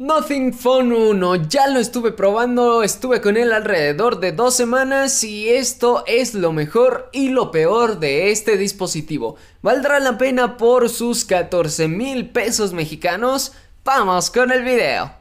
Nothing Phone 1, ya lo estuve probando, estuve con él alrededor de dos semanas y esto es lo mejor y lo peor de este dispositivo. ¿Valdrá la pena por sus 14 mil pesos mexicanos? ¡Vamos con el video!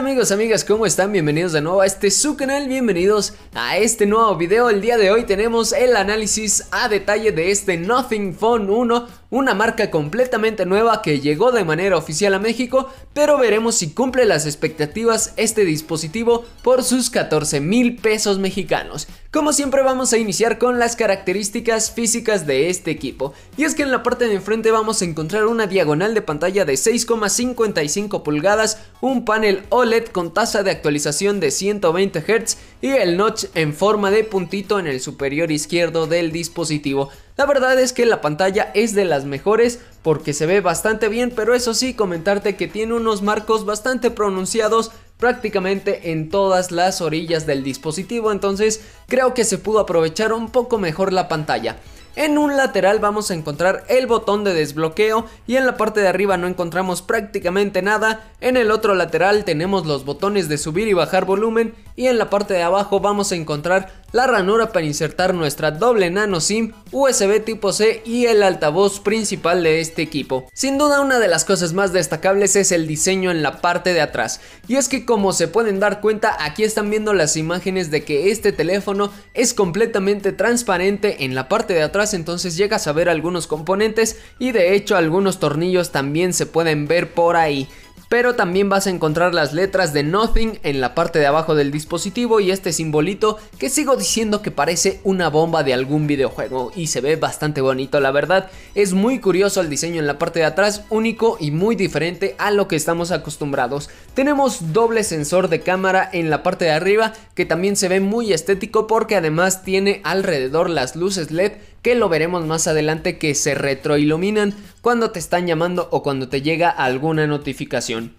amigos, amigas? ¿Cómo están? Bienvenidos de nuevo a este su canal, bienvenidos a este nuevo video. El día de hoy tenemos el análisis a detalle de este Nothing Phone 1, una marca completamente nueva que llegó de manera oficial a México, pero veremos si cumple las expectativas este dispositivo por sus 14 mil pesos mexicanos. Como siempre vamos a iniciar con las características físicas de este equipo, y es que en la parte de enfrente vamos a encontrar una diagonal de pantalla de 6,55 pulgadas, un panel OLED con tasa de actualización de 120 Hz y el notch en forma de puntito en el superior izquierdo del dispositivo. La verdad es que la pantalla es de las mejores porque se ve bastante bien, pero eso sí comentarte que tiene unos marcos bastante pronunciados prácticamente en todas las orillas del dispositivo, entonces creo que se pudo aprovechar un poco mejor la pantalla. En un lateral vamos a encontrar el botón de desbloqueo y en la parte de arriba no encontramos prácticamente nada. En el otro lateral tenemos los botones de subir y bajar volumen y en la parte de abajo vamos a encontrar la ranura para insertar nuestra doble nano SIM, USB tipo C y el altavoz principal de este equipo. Sin duda una de las cosas más destacables es el diseño en la parte de atrás, y es que como se pueden dar cuenta aquí están viendo las imágenes de que este teléfono es completamente transparente en la parte de atrás entonces llegas a ver algunos componentes y de hecho algunos tornillos también se pueden ver por ahí pero también vas a encontrar las letras de Nothing en la parte de abajo del dispositivo y este simbolito que sigo diciendo que parece una bomba de algún videojuego y se ve bastante bonito la verdad, es muy curioso el diseño en la parte de atrás, único y muy diferente a lo que estamos acostumbrados. Tenemos doble sensor de cámara en la parte de arriba que también se ve muy estético porque además tiene alrededor las luces LED que lo veremos más adelante que se retroiluminan cuando te están llamando o cuando te llega alguna notificación.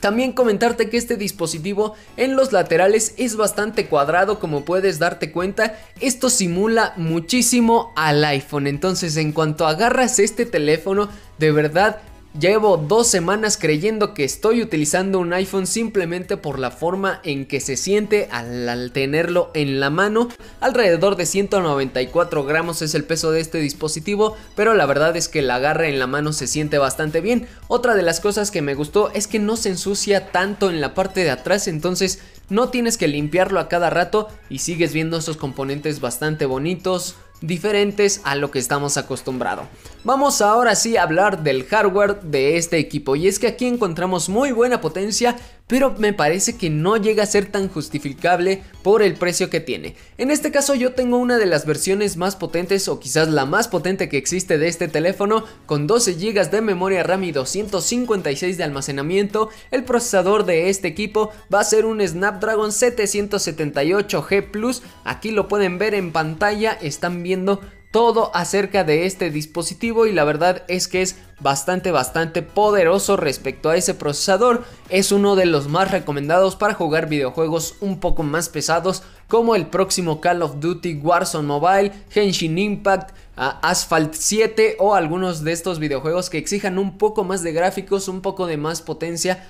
También comentarte que este dispositivo en los laterales es bastante cuadrado como puedes darte cuenta, esto simula muchísimo al iPhone, entonces en cuanto agarras este teléfono de verdad Llevo dos semanas creyendo que estoy utilizando un iPhone simplemente por la forma en que se siente al, tenerlo en la mano. Alrededor de 194 gramos es el peso de este dispositivo, pero la verdad es que la agarre en la mano se siente bastante bien. Otra de las cosas que me gustó es que no se ensucia tanto en la parte de atrás, entonces no tienes que limpiarlo a cada rato y sigues viendo esos componentes bastante bonitos, diferentes a lo que estamos acostumbrados. Vamos ahora sí a hablar del hardware de este equipo y es que aquí encontramos muy buena potencia pero me parece que no llega a ser tan justificable por el precio que tiene. En este caso yo tengo una de las versiones más potentes o quizás la más potente que existe de este teléfono con 12 GB de memoria RAM y 256 de almacenamiento. El procesador de este equipo va a ser un Snapdragon 778G Plus. Aquí lo pueden ver en pantalla, están viendo todo acerca de este dispositivo y la verdad es que es bastante bastante poderoso respecto a ese procesador es uno de los más recomendados para jugar videojuegos un poco más pesados como el próximo Call of Duty Warzone Mobile, Henshin Impact, Asphalt 7 o algunos de estos videojuegos que exijan un poco más de gráficos, un poco de más potencia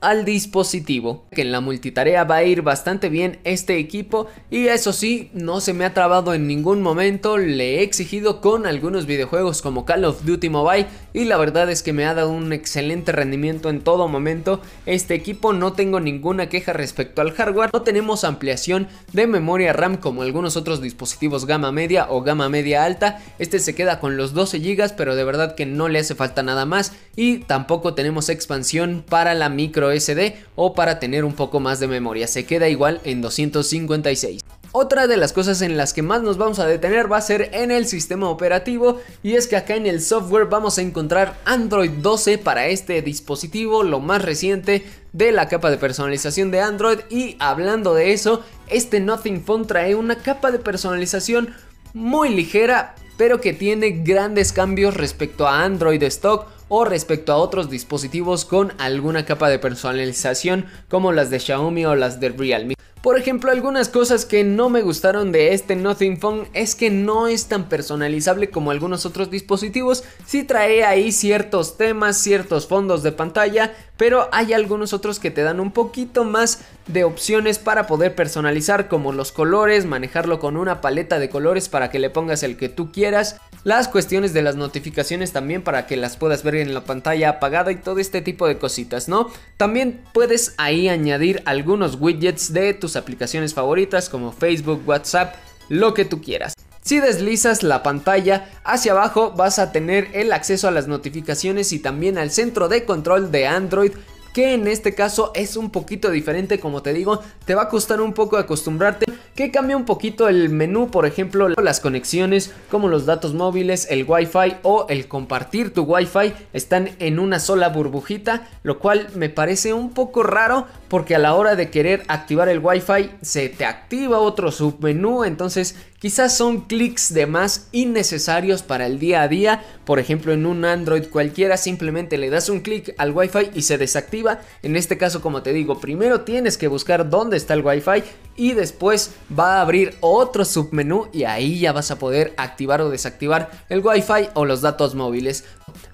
al dispositivo. Que en la multitarea va a ir bastante bien este equipo y eso sí, no se me ha trabado en ningún momento, le he exigido con algunos videojuegos como Call of Duty Mobile y la verdad es que me ha dado un excelente rendimiento en todo momento. Este equipo no tengo ninguna queja respecto al hardware, no tenemos ampliación de memoria RAM como algunos otros dispositivos gama media o gama media alta, este se queda con los 12 GB pero de verdad que no le hace falta nada más y tampoco tenemos expansión para la micro SD o para tener un poco más de memoria, se queda igual en 256. Otra de las cosas en las que más nos vamos a detener va a ser en el sistema operativo y es que acá en el software vamos a encontrar Android 12 para este dispositivo, lo más reciente de la capa de personalización de Android y hablando de eso, este Nothing Phone trae una capa de personalización muy ligera pero que tiene grandes cambios respecto a Android Stock o respecto a otros dispositivos con alguna capa de personalización como las de Xiaomi o las de Realme. Por ejemplo, algunas cosas que no me gustaron de este Nothing Phone es que no es tan personalizable como algunos otros dispositivos. Sí trae ahí ciertos temas, ciertos fondos de pantalla, pero hay algunos otros que te dan un poquito más de opciones para poder personalizar como los colores, manejarlo con una paleta de colores para que le pongas el que tú quieras las cuestiones de las notificaciones también para que las puedas ver en la pantalla apagada y todo este tipo de cositas, ¿no? También puedes ahí añadir algunos widgets de tus aplicaciones favoritas como Facebook, WhatsApp, lo que tú quieras. Si deslizas la pantalla hacia abajo vas a tener el acceso a las notificaciones y también al centro de control de Android que en este caso es un poquito diferente como te digo, te va a costar un poco acostumbrarte que cambia un poquito el menú, por ejemplo, las conexiones como los datos móviles, el Wi-Fi o el compartir tu Wi-Fi están en una sola burbujita, lo cual me parece un poco raro, porque a la hora de querer activar el Wi-Fi se te activa otro submenú, entonces quizás son clics de más innecesarios para el día a día, por ejemplo en un Android cualquiera simplemente le das un clic al Wi-Fi y se desactiva, en este caso como te digo, primero tienes que buscar dónde está el Wi-Fi y después va a abrir otro submenú y ahí ya vas a poder activar o desactivar el Wi-Fi o los datos móviles.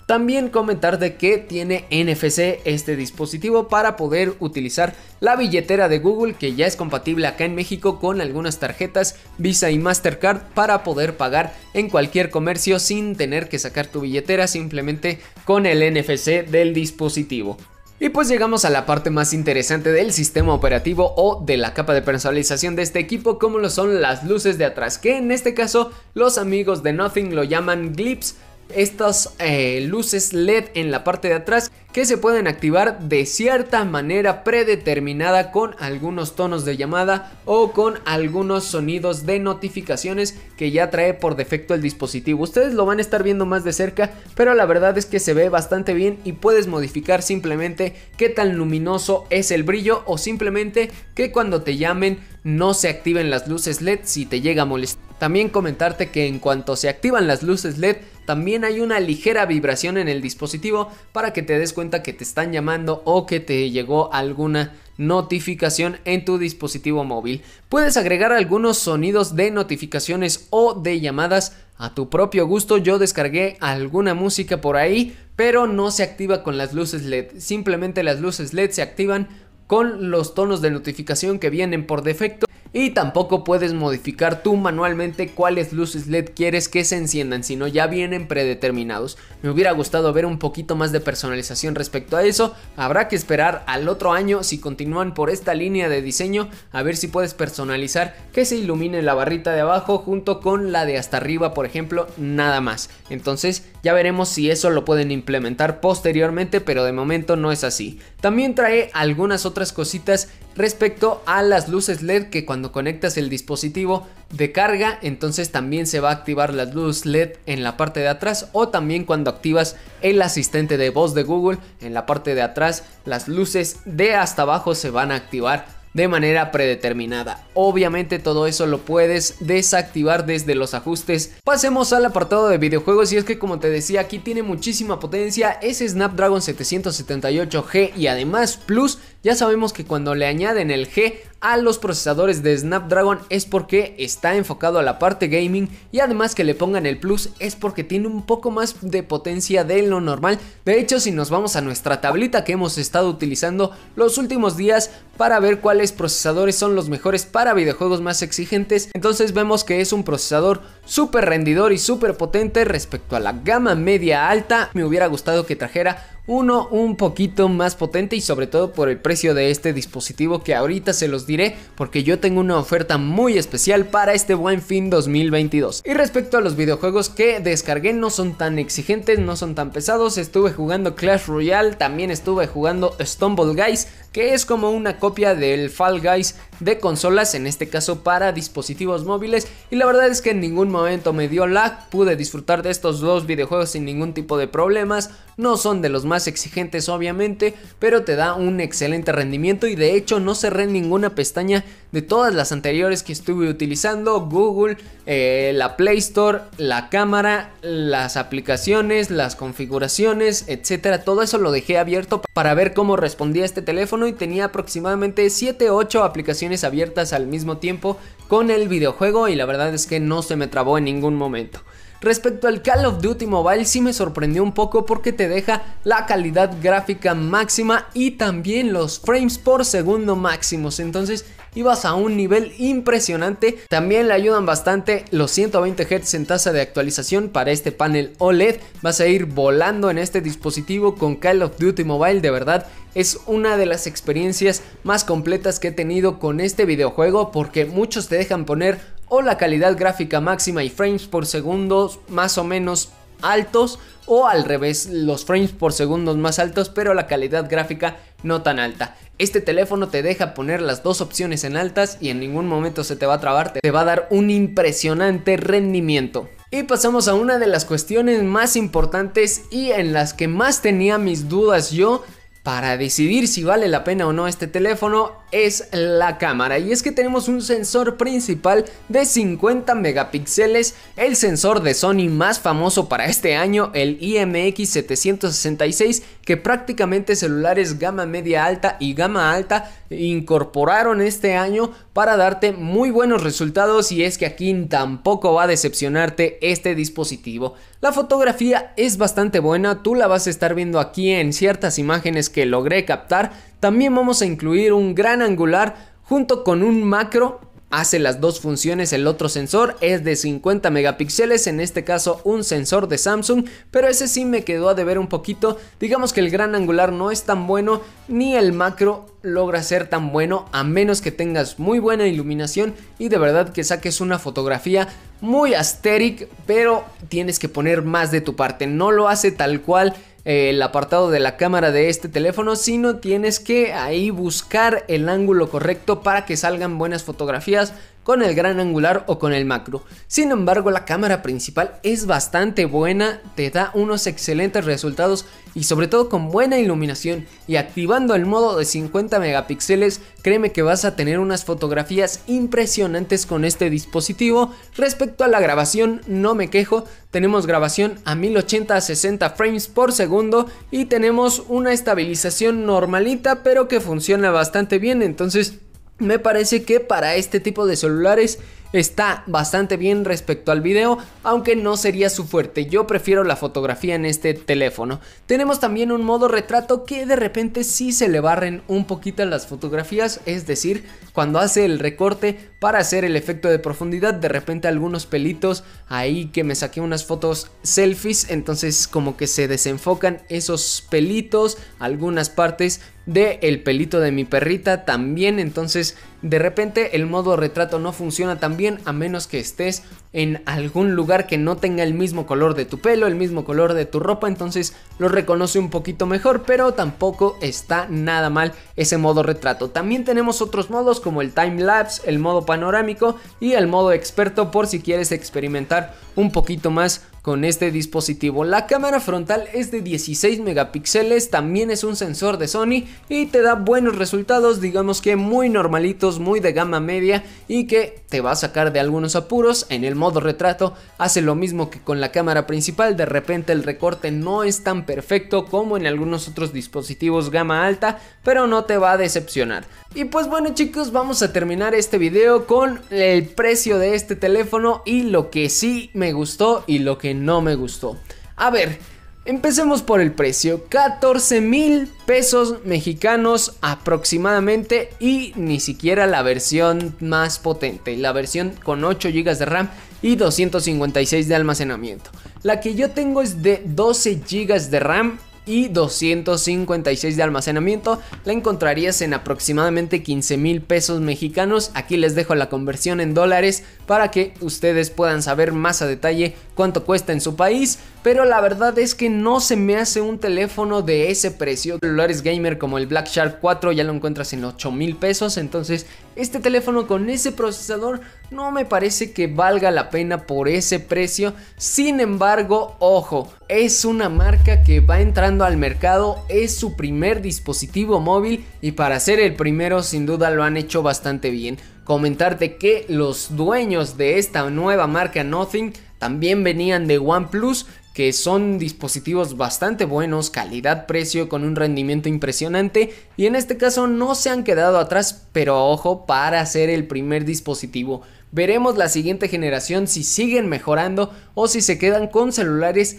También comentar de que tiene NFC este dispositivo para poder utilizar la billetera de Google que ya es compatible acá en México con algunas tarjetas Visa y Mastercard para poder pagar en cualquier comercio sin tener que sacar tu billetera simplemente con el NFC del dispositivo. Y pues llegamos a la parte más interesante del sistema operativo o de la capa de personalización de este equipo como lo son las luces de atrás que en este caso los amigos de Nothing lo llaman glips estas eh, luces LED en la parte de atrás que se pueden activar de cierta manera predeterminada con algunos tonos de llamada o con algunos sonidos de notificaciones que ya trae por defecto el dispositivo. Ustedes lo van a estar viendo más de cerca, pero la verdad es que se ve bastante bien y puedes modificar simplemente qué tan luminoso es el brillo o simplemente que cuando te llamen no se activen las luces LED si te llega a molestar. También comentarte que en cuanto se activan las luces LED también hay una ligera vibración en el dispositivo para que te des cuenta que te están llamando o que te llegó alguna notificación en tu dispositivo móvil. Puedes agregar algunos sonidos de notificaciones o de llamadas a tu propio gusto. Yo descargué alguna música por ahí, pero no se activa con las luces LED. Simplemente las luces LED se activan con los tonos de notificación que vienen por defecto y tampoco puedes modificar tú manualmente cuáles luces LED quieres que se enciendan, sino ya vienen predeterminados. Me hubiera gustado ver un poquito más de personalización respecto a eso, habrá que esperar al otro año si continúan por esta línea de diseño, a ver si puedes personalizar que se ilumine la barrita de abajo junto con la de hasta arriba, por ejemplo, nada más. Entonces, ya veremos si eso lo pueden implementar posteriormente, pero de momento no es así. También trae algunas otras cositas respecto a las luces LED que cuando conectas el dispositivo de carga, entonces también se va a activar las luces LED en la parte de atrás o también cuando activas el asistente de voz de Google en la parte de atrás, las luces de hasta abajo se van a activar de manera predeterminada. Obviamente todo eso lo puedes desactivar desde los ajustes. Pasemos al apartado de videojuegos y es que como te decía aquí tiene muchísima potencia, es Snapdragon 778G y además Plus ya sabemos que cuando le añaden el G a los procesadores de Snapdragon es porque está enfocado a la parte gaming y además que le pongan el plus es porque tiene un poco más de potencia de lo normal. De hecho, si nos vamos a nuestra tablita que hemos estado utilizando los últimos días para ver cuáles procesadores son los mejores para videojuegos más exigentes, entonces vemos que es un procesador súper rendidor y súper potente respecto a la gama media alta. Me hubiera gustado que trajera uno un poquito más potente y sobre todo por el precio de este dispositivo que ahorita se los diré porque yo tengo una oferta muy especial para este buen fin 2022. Y respecto a los videojuegos que descargué no son tan exigentes, no son tan pesados, estuve jugando Clash Royale, también estuve jugando Stumble Guys, que es como una copia del Fall Guys de consolas, en este caso para dispositivos móviles y la verdad es que en ningún momento me dio lag, pude disfrutar de estos dos videojuegos sin ningún tipo de problemas, no son de los más más exigentes obviamente, pero te da un excelente rendimiento y de hecho no cerré ninguna pestaña de todas las anteriores que estuve utilizando, Google, eh, la Play Store, la cámara, las aplicaciones, las configuraciones, etcétera, todo eso lo dejé abierto para ver cómo respondía este teléfono y tenía aproximadamente 7 8 aplicaciones abiertas al mismo tiempo con el videojuego y la verdad es que no se me trabó en ningún momento. Respecto al Call of Duty Mobile sí me sorprendió un poco porque te deja la calidad gráfica máxima y también los frames por segundo máximos. Entonces ibas a un nivel impresionante. También le ayudan bastante los 120 Hz en tasa de actualización para este panel OLED. Vas a ir volando en este dispositivo con Call of Duty Mobile, de verdad. Es una de las experiencias más completas que he tenido con este videojuego porque muchos te dejan poner o la calidad gráfica máxima y frames por segundo más o menos altos o al revés, los frames por segundos más altos pero la calidad gráfica no tan alta. Este teléfono te deja poner las dos opciones en altas y en ningún momento se te va a trabar, te va a dar un impresionante rendimiento. Y pasamos a una de las cuestiones más importantes y en las que más tenía mis dudas yo para decidir si vale la pena o no este teléfono es la cámara y es que tenemos un sensor principal de 50 megapíxeles, el sensor de Sony más famoso para este año, el IMX766, que prácticamente celulares gama media alta y gama alta incorporaron este año para darte muy buenos resultados y es que aquí tampoco va a decepcionarte este dispositivo. La fotografía es bastante buena, tú la vas a estar viendo aquí en ciertas imágenes que logré captar, también vamos a incluir un gran angular junto con un macro hace las dos funciones el otro sensor es de 50 megapíxeles en este caso un sensor de Samsung pero ese sí me quedó a deber un poquito digamos que el gran angular no es tan bueno ni el macro logra ser tan bueno a menos que tengas muy buena iluminación y de verdad que saques una fotografía muy asteric pero tienes que poner más de tu parte no lo hace tal cual el apartado de la cámara de este teléfono, sino tienes que ahí buscar el ángulo correcto para que salgan buenas fotografías con el gran angular o con el macro. Sin embargo, la cámara principal es bastante buena, te da unos excelentes resultados y sobre todo con buena iluminación y activando el modo de 50 megapíxeles, créeme que vas a tener unas fotografías impresionantes con este dispositivo. Respecto a la grabación, no me quejo, tenemos grabación a 1080 a 60 frames por segundo y tenemos una estabilización normalita pero que funciona bastante bien, entonces me parece que para este tipo de celulares está bastante bien respecto al video, aunque no sería su fuerte. Yo prefiero la fotografía en este teléfono. Tenemos también un modo retrato que de repente sí se le barren un poquito las fotografías, es decir, cuando hace el recorte para hacer el efecto de profundidad. De repente algunos pelitos ahí que me saqué unas fotos selfies, entonces como que se desenfocan esos pelitos, algunas partes del el pelito de mi perrita también, entonces de repente el modo retrato no funciona tan bien a menos que estés en algún lugar que no tenga el mismo color de tu pelo, el mismo color de tu ropa, entonces lo reconoce un poquito mejor, pero tampoco está nada mal ese modo retrato. También tenemos otros modos como el time lapse, el modo panorámico y el modo experto por si quieres experimentar un poquito más con este dispositivo. La cámara frontal es de 16 megapíxeles, también es un sensor de Sony y te da buenos resultados, digamos que muy normalitos, muy de gama media y que te va a sacar de algunos apuros. En el modo retrato hace lo mismo que con la cámara principal, de repente el recorte no es tan perfecto como en algunos otros dispositivos gama alta, pero no te va a decepcionar. Y pues bueno chicos, vamos a terminar este video con el precio de este teléfono y lo que sí me gustó y lo que no me gustó. A ver, Empecemos por el precio, 14 mil pesos mexicanos aproximadamente y ni siquiera la versión más potente, la versión con 8 GB de RAM y 256 de almacenamiento. La que yo tengo es de 12 GB de RAM y 256 de almacenamiento, la encontrarías en aproximadamente 15 mil pesos mexicanos. Aquí les dejo la conversión en dólares para que ustedes puedan saber más a detalle cuánto cuesta en su país, pero la verdad es que no se me hace un teléfono de ese precio. Celulares gamer como el Black Shark 4 ya lo encuentras en 8 mil pesos, entonces este teléfono con ese procesador no me parece que valga la pena por ese precio. Sin embargo, ojo, es una marca que va entrando al mercado, es su primer dispositivo móvil y para ser el primero sin duda lo han hecho bastante bien comentarte que los dueños de esta nueva marca Nothing también venían de OnePlus, que son dispositivos bastante buenos, calidad-precio, con un rendimiento impresionante y en este caso no se han quedado atrás, pero ojo para ser el primer dispositivo. Veremos la siguiente generación si siguen mejorando o si se quedan con celulares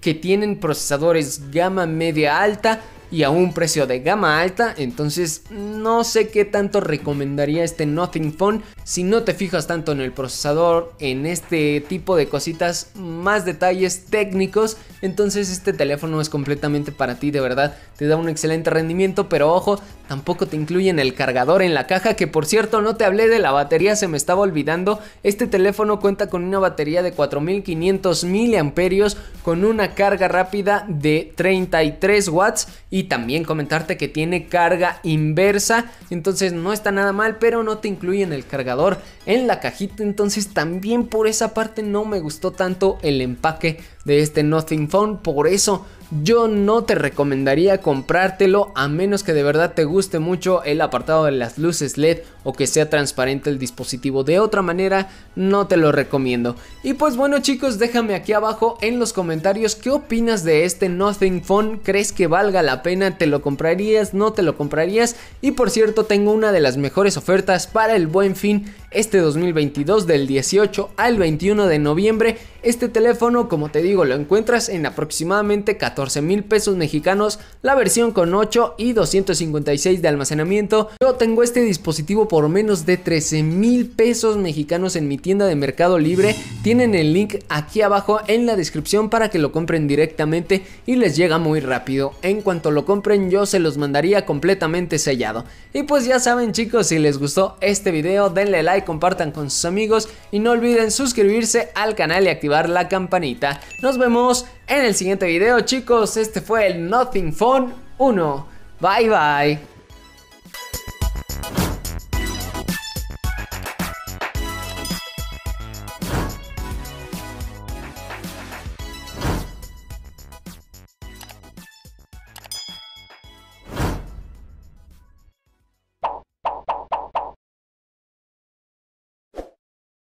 que tienen procesadores gama media alta y a un precio de gama alta, entonces no sé qué tanto recomendaría este Nothing Phone. Si no te fijas tanto en el procesador, en este tipo de cositas, más detalles técnicos, entonces este teléfono es completamente para ti, de verdad. Te da un excelente rendimiento, pero ojo, Tampoco te incluyen el cargador en la caja, que por cierto no te hablé de la batería, se me estaba olvidando. Este teléfono cuenta con una batería de 4500 mAh con una carga rápida de 33 watts y también comentarte que tiene carga inversa, entonces no está nada mal, pero no te incluyen el cargador en la cajita, entonces también por esa parte no me gustó tanto el empaque de este Nothing Phone. Por eso yo no te recomendaría comprártelo a menos que de verdad te guste mucho el apartado de las luces LED o que sea transparente el dispositivo. De otra manera, no te lo recomiendo. Y pues bueno chicos, déjame aquí abajo en los comentarios qué opinas de este Nothing Phone. ¿Crees que valga la pena? ¿Te lo comprarías? ¿No te lo comprarías? Y por cierto, tengo una de las mejores ofertas para el buen fin este 2022 del 18 al 21 de noviembre. Este teléfono, como te digo, lo encuentras en aproximadamente 14 mil pesos mexicanos, la versión con 8 y 256 de almacenamiento. Yo tengo este dispositivo por menos de 13 mil pesos mexicanos en mi tienda de Mercado Libre. Tienen el link aquí abajo en la descripción para que lo compren directamente y les llega muy rápido. En cuanto lo compren yo se los mandaría completamente sellado. Y pues ya saben chicos, si les gustó este video denle like, compartan con sus amigos y no olviden suscribirse al canal y activar la campanita. Nos vemos en el siguiente video, chicos. Este fue el Nothing Phone 1. Bye bye.